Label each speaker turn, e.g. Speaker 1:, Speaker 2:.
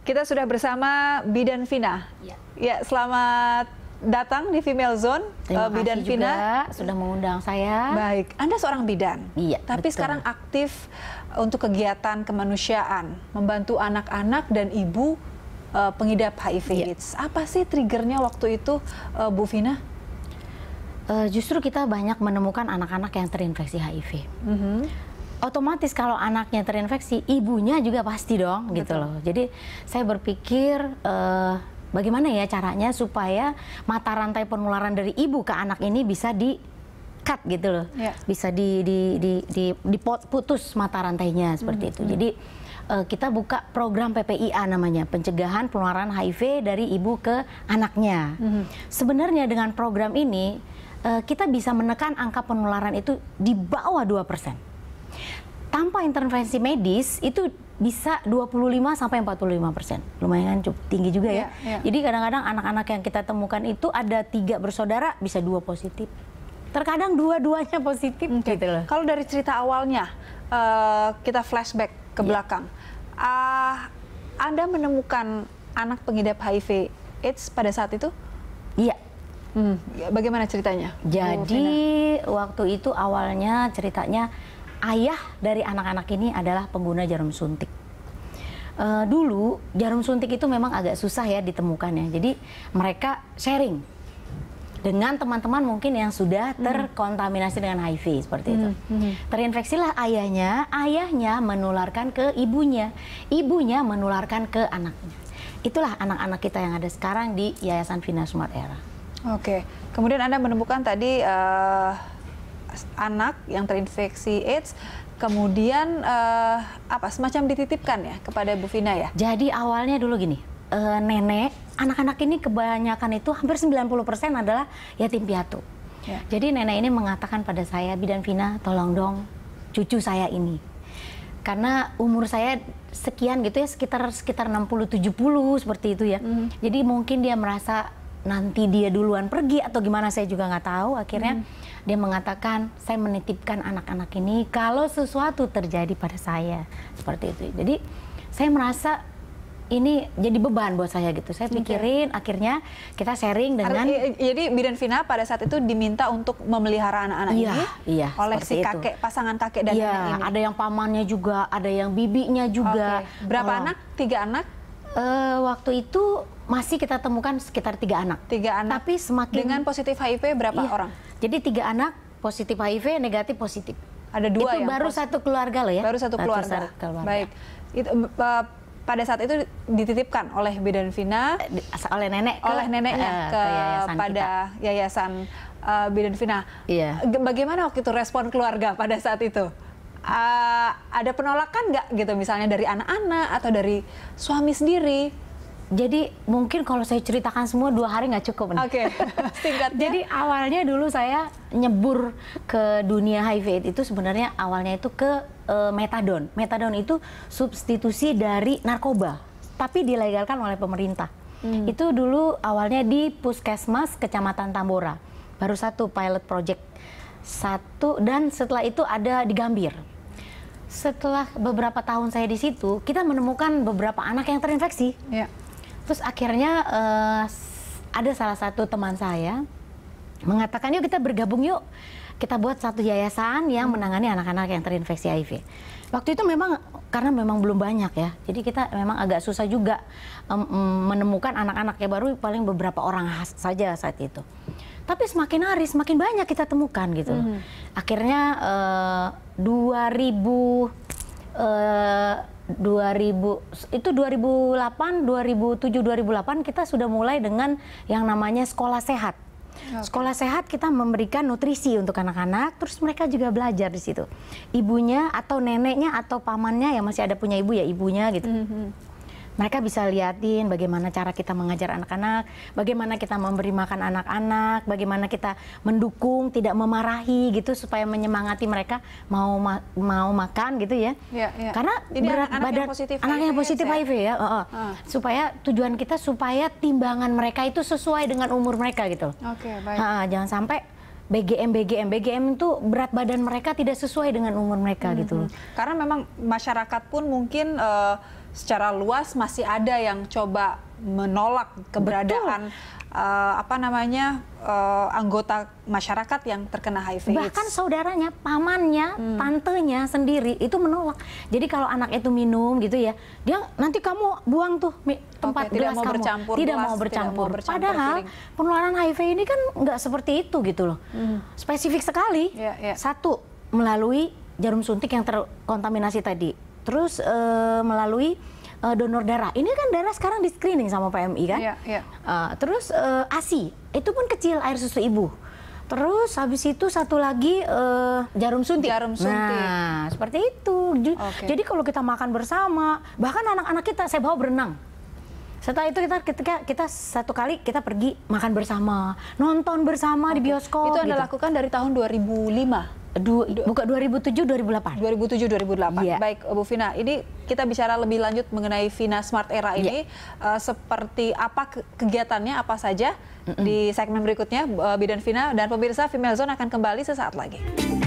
Speaker 1: Kita sudah bersama Bidan Vina. Ya, ya selamat datang di Female Zone. Terima kasih eh, bidan kasih Vina juga sudah mengundang saya. Baik, Anda seorang bidan. Iya. Tapi betul. sekarang aktif untuk kegiatan kemanusiaan, membantu anak-anak dan ibu eh, pengidap HIV/AIDS. Iya. Apa sih triggernya waktu itu, eh, Bu Vina? justru kita banyak menemukan
Speaker 2: anak-anak yang terinfeksi HIV. Mm -hmm otomatis kalau anaknya terinfeksi, ibunya juga pasti dong gitu Betul. gitu loh. Jadi saya berpikir uh, bagaimana ya caranya supaya mata rantai penularan dari ibu ke anak ini bisa di cut gitu loh. Yeah. Bisa di di di di diputus mata rantainya seperti -hmm. itu. Jadi uh, kita buka program PPIA namanya, pencegahan penularan HIV dari ibu ke anaknya. Mm -hmm. Sebenarnya dengan program ini eh, kita bisa menekan angka penularan itu di bawah 2%. persen. Tanpa intervensi medis itu bisa 25 sampai 45 persen, lumayan kan? cukup tinggi juga ya. Yeah, yeah. Jadi kadang-kadang anak-anak yang kita temukan itu ada tiga bersaudara bisa dua positif, terkadang dua-duanya
Speaker 1: positif. Okay. Gitu loh. Kalau dari cerita awalnya uh, kita flashback ke yeah. belakang, uh, anda menemukan anak pengidap HIV AIDS pada saat itu? Iya. Hmm, ya, bagaimana ceritanya? Jadi oh, waktu itu
Speaker 2: awalnya ceritanya ayah dari anak-anak ini adalah pengguna jarum suntik. Uh, dulu jarum suntik itu memang agak susah ya ditemukannya. Jadi mereka sharing dengan teman-teman mungkin yang sudah hmm. terkontaminasi dengan HIV seperti hmm, itu. Hmm. Terinfeksilah ayahnya, ayahnya menularkan ke ibunya, ibunya menularkan ke anaknya. Itulah anak-anak kita yang ada sekarang di Yayasan Vina Smart Era.
Speaker 1: Oke, kemudian Anda menemukan tadi uh, anak yang terinfeksi AIDS kemudian uh, apa semacam dititipkan ya kepada Bu Vina ya. Jadi awalnya dulu gini, uh, nenek anak-anak ini kebanyakan
Speaker 2: itu hampir 90% adalah yatim piatu. Ya. Jadi nenek ini mengatakan pada saya, Bidan Vina tolong dong cucu saya ini. Karena umur saya sekian gitu ya sekitar sekitar 60 70 seperti itu ya. Mm. Jadi mungkin dia merasa nanti dia duluan pergi atau gimana saya juga nggak tahu akhirnya hmm. dia mengatakan saya menitipkan anak-anak ini kalau sesuatu terjadi pada saya seperti itu jadi
Speaker 1: saya merasa ini jadi beban buat saya gitu. Saya pikirin, okay. akhirnya kita sharing dengan. Jadi Bidan Vina pada saat itu diminta untuk memelihara anak-anak iya, ini
Speaker 2: iya, oleh si kakek, itu.
Speaker 1: pasangan kakek dan iya, ini. Ada yang pamannya juga, ada yang bibinya juga. Okay. Berapa oh.
Speaker 2: anak? Tiga anak? Uh, waktu itu masih kita temukan sekitar tiga anak. Tiga anak. Tapi semakin dengan positif HIV berapa iya. orang? Jadi tiga anak positif HIV,
Speaker 1: negatif positif. Ada dua itu yang baru positif. satu keluarga loh ya. Baru satu keluarga. Satu keluarga. Baik. Itu uh, pada saat itu dititipkan oleh Bidan Vina eh, oleh nenek ke, oleh neneknya uh, ya, ke, ke yayasan pada kita. yayasan uh, Bidan Vina. Iya. Bagaimana waktu itu respon keluarga pada saat itu? uh, ada penolakan nggak gitu misalnya dari anak-anak atau dari suami sendiri? Jadi mungkin kalau saya ceritakan semua dua
Speaker 2: hari nggak cukup Oke, okay. Jadi awalnya dulu saya nyebur ke dunia HIV itu sebenarnya awalnya itu ke uh, metadon. Metadon itu substitusi dari narkoba, tapi dilegalkan oleh pemerintah. Hmm. Itu dulu awalnya di Puskesmas Kecamatan Tambora. Baru satu pilot project. Satu dan setelah itu ada di Gambir setelah beberapa tahun saya di situ, kita menemukan beberapa anak yang terinfeksi. Ya. Terus akhirnya uh, ada salah satu teman saya mengatakan yuk kita bergabung yuk kita buat satu yayasan yang hmm. menangani anak-anak yang terinfeksi HIV. Waktu itu memang karena memang belum banyak ya, jadi kita memang agak susah juga um, menemukan anak-anak ya baru paling beberapa orang saja saat itu. Tapi semakin hari semakin banyak kita temukan gitu. Hmm. Akhirnya uh, 2000 uh, 2000 itu 2008, 2007, 2008 kita sudah mulai dengan yang namanya sekolah sehat Okay. Sekolah sehat kita memberikan nutrisi untuk anak-anak, terus mereka juga belajar di situ. Ibunya atau neneknya atau pamannya yang masih ada punya ibu ya ibunya gitu. Mm -hmm mereka bisa liatin bagaimana cara kita mengajar anak-anak, bagaimana kita memberi makan anak-anak, bagaimana kita mendukung, tidak memarahi gitu supaya menyemangati mereka mau ma mau makan gitu ya. ya, ya. Karena Jadi berat anak, anak badan yang positif anak yang ya, positif HIV ya, ya. Uh, uh. Uh. supaya tujuan kita supaya timbangan mereka itu sesuai dengan umur mereka gitu.
Speaker 1: Oke, okay, baik. Uh, jangan
Speaker 2: sampai BGM BGM BGM itu berat
Speaker 1: badan mereka tidak sesuai dengan umur mereka mm -hmm. gitu. Hmm. Karena memang masyarakat pun mungkin uh, secara luas masih ada yang coba menolak keberadaan uh, apa namanya uh, anggota masyarakat yang terkena HIV AIDS. Bahkan saudaranya,
Speaker 2: pamannya, hmm. tantenya sendiri itu menolak. Jadi kalau anak itu minum gitu ya, dia nanti kamu buang tuh tempat okay, gelas tidak mau kamu. Bercampur tidak gelas, mau bercampur. Tidak mau bercampur. Padahal piring. penularan HIV ini kan nggak seperti itu gitu loh. Hmm. Spesifik sekali. Yeah, yeah. Satu melalui jarum suntik yang terkontaminasi tadi terus uh, melalui uh, donor darah. Ini kan darah sekarang di screening sama PMI kan. Iya, iya. Uh, terus uh, ASI, itu pun kecil air susu ibu. Terus habis itu satu lagi uh, jarum suntik. Jarum suntik. Nah, seperti itu. Okay. Jadi kalau kita makan bersama, bahkan anak-anak kita saya bawa berenang. Setelah itu kita ketika kita satu kali kita pergi
Speaker 1: makan bersama, nonton bersama okay. di bioskop. Itu Anda gitu. lakukan dari tahun 2005? Du, buka 2007 2008. 2007 2008. Yeah. Baik Bu Vina, ini kita bicara lebih lanjut mengenai Vina Smart Era ini yeah. Iya. uh, seperti apa kegiatannya apa saja mm -mm. di segmen berikutnya uh, Bidan Vina dan pemirsa Female Zone akan kembali sesaat lagi.